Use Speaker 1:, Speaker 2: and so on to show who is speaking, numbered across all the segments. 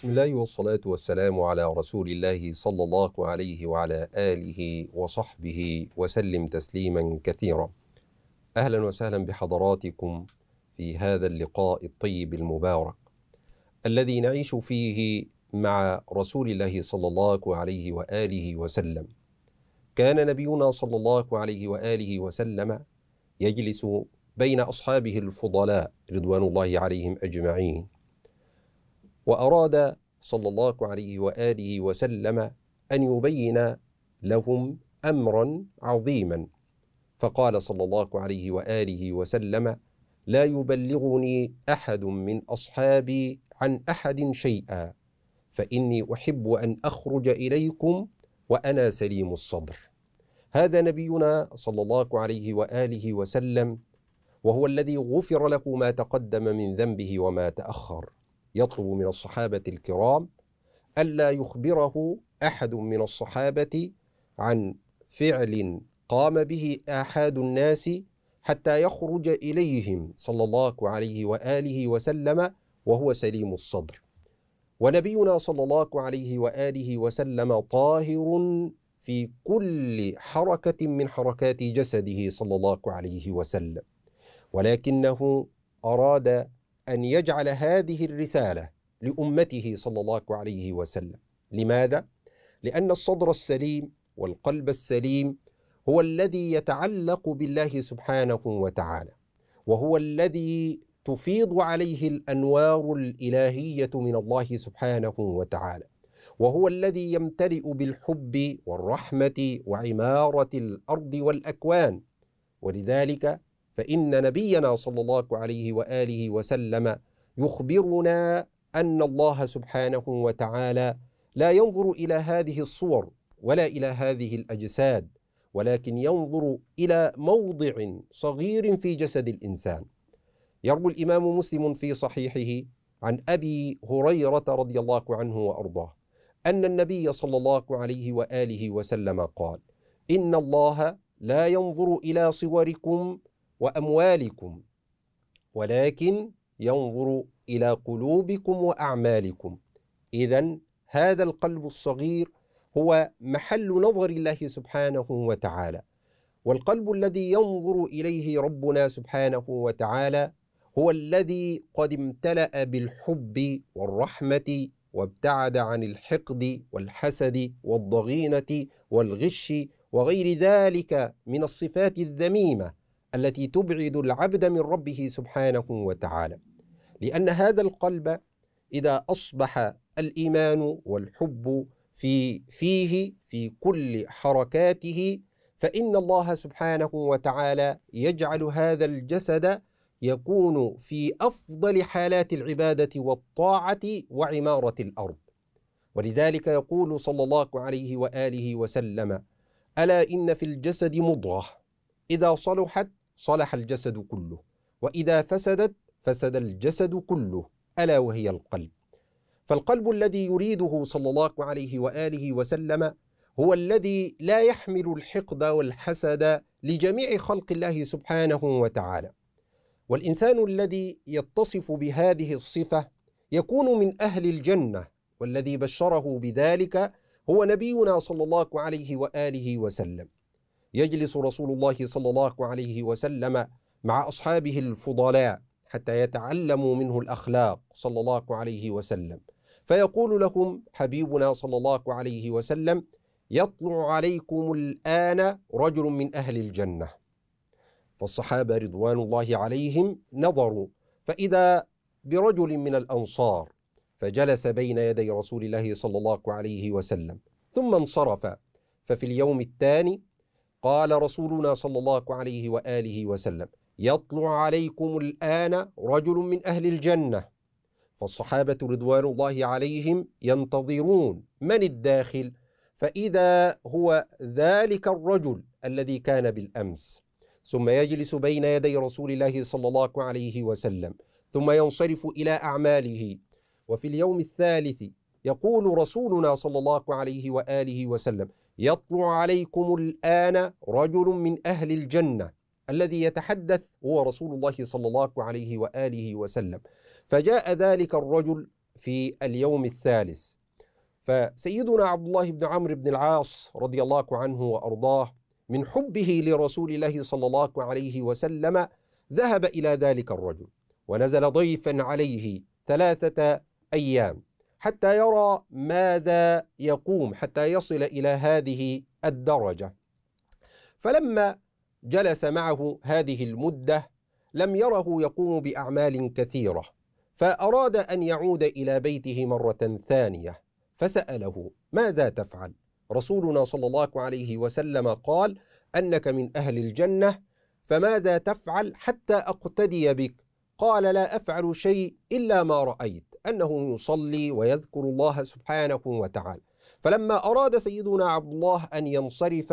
Speaker 1: بسم الله والصلاة والسلام على رسول الله صلى الله عليه وعلى آله وصحبه وسلم تسليما كثيرا. أهلا وسهلا بحضراتكم في هذا اللقاء الطيب المبارك الذي نعيش فيه مع رسول الله صلى الله عليه وآله وسلم. كان نبينا صلى الله عليه وآله وسلم يجلس بين أصحابه الفضلاء رضوان الله عليهم أجمعين وأراد صلى الله عليه وآله وسلم أن يبين لهم أمرا عظيما فقال صلى الله عليه وآله وسلم لا يبلغني أحد من أصحابي عن أحد شيئا فإني أحب أن أخرج إليكم وأنا سليم الصدر هذا نبينا صلى الله عليه وآله وسلم وهو الذي غفر له ما تقدم من ذنبه وما تأخر يطلب من الصحابة الكرام ألا يخبره أحد من الصحابة عن فعل قام به أحد الناس حتى يخرج إليهم صلى الله عليه وآله وسلم وهو سليم الصدر ونبينا صلى الله عليه وآله وسلم طاهر في كل حركة من حركات جسده صلى الله عليه وسلم ولكنه أراد أن يجعل هذه الرسالة لأمته صلى الله عليه وسلم لماذا؟ لأن الصدر السليم والقلب السليم هو الذي يتعلق بالله سبحانه وتعالى وهو الذي تفيض عليه الانوار الالهيه من الله سبحانه وتعالى وهو الذي يمتلئ بالحب والرحمه وعماره الارض والاكوان ولذلك فإن نبينا صلى الله عليه وآله وسلم يخبرنا أن الله سبحانه وتعالى لا ينظر إلى هذه الصور ولا إلى هذه الأجساد ولكن ينظر إلى موضع صغير في جسد الإنسان يروي الإمام مسلم في صحيحه عن أبي هريرة رضي الله عنه وأرضاه أن النبي صلى الله عليه وآله وسلم قال إن الله لا ينظر إلى صوركم واموالكم ولكن ينظر الى قلوبكم واعمالكم اذا هذا القلب الصغير هو محل نظر الله سبحانه وتعالى والقلب الذي ينظر اليه ربنا سبحانه وتعالى هو الذي قد امتلا بالحب والرحمه وابتعد عن الحقد والحسد والضغينه والغش وغير ذلك من الصفات الذميمه التي تبعد العبد من ربه سبحانه وتعالى لان هذا القلب اذا اصبح الايمان والحب في فيه في كل حركاته فان الله سبحانه وتعالى يجعل هذا الجسد يكون في افضل حالات العباده والطاعه وعماره الارض ولذلك يقول صلى الله عليه واله وسلم الا ان في الجسد مضغه اذا صلحت صلح الجسد كله واذا فسدت فسد الجسد كله الا وهي القلب فالقلب الذي يريده صلى الله عليه واله وسلم هو الذي لا يحمل الحقد والحسد لجميع خلق الله سبحانه وتعالى والانسان الذي يتصف بهذه الصفه يكون من اهل الجنه والذي بشره بذلك هو نبينا صلى الله عليه واله وسلم يجلس رسول الله صلى الله عليه وسلم مع أصحابه الفضلاء حتى يتعلموا منه الأخلاق صلى الله عليه وسلم فيقول لكم حبيبنا صلى الله عليه وسلم يطلع عليكم الآن رجل من أهل الجنة فالصحابة رضوان الله عليهم نظروا فإذا برجل من الأنصار فجلس بين يدي رسول الله صلى الله عليه وسلم ثم انصرف ففي اليوم الثاني قال رسولنا صلى الله عليه واله وسلم يطلع عليكم الان رجل من اهل الجنه فالصحابه رضوان الله عليهم ينتظرون من الداخل فاذا هو ذلك الرجل الذي كان بالامس ثم يجلس بين يدي رسول الله صلى الله عليه وسلم ثم ينصرف الى اعماله وفي اليوم الثالث يقول رسولنا صلى الله عليه واله وسلم يطلع عليكم الآن رجل من أهل الجنة الذي يتحدث هو رسول الله صلى الله عليه وآله وسلم فجاء ذلك الرجل في اليوم الثالث فسيدنا عبد الله بن عمرو بن العاص رضي الله عنه وأرضاه من حبه لرسول الله صلى الله عليه وسلم ذهب إلى ذلك الرجل ونزل ضيفا عليه ثلاثة أيام حتى يرى ماذا يقوم حتى يصل الى هذه الدرجه فلما جلس معه هذه المده لم يره يقوم باعمال كثيره فاراد ان يعود الى بيته مره ثانيه فساله ماذا تفعل رسولنا صلى الله عليه وسلم قال انك من اهل الجنه فماذا تفعل حتى اقتدي بك قال لا افعل شيء الا ما رايت أنه يصلي ويذكر الله سبحانه وتعالى فلما أراد سيدنا عبد الله أن ينصرف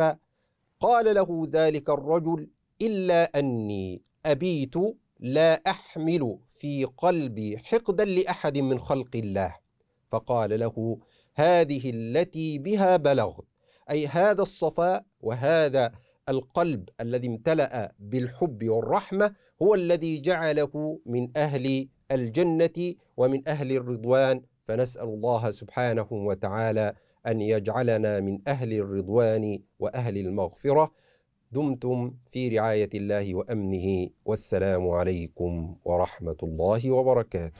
Speaker 1: قال له ذلك الرجل إلا أني أبيت لا أحمل في قلبي حقدا لأحد من خلق الله فقال له هذه التي بها بلغت أي هذا الصفاء وهذا القلب الذي امتلأ بالحب والرحمة هو الذي جعله من أهل الجنة ومن أهل الرضوان فنسأل الله سبحانه وتعالى أن يجعلنا من أهل الرضوان وأهل المغفرة دمتم في رعاية الله وأمنه والسلام عليكم ورحمة الله وبركاته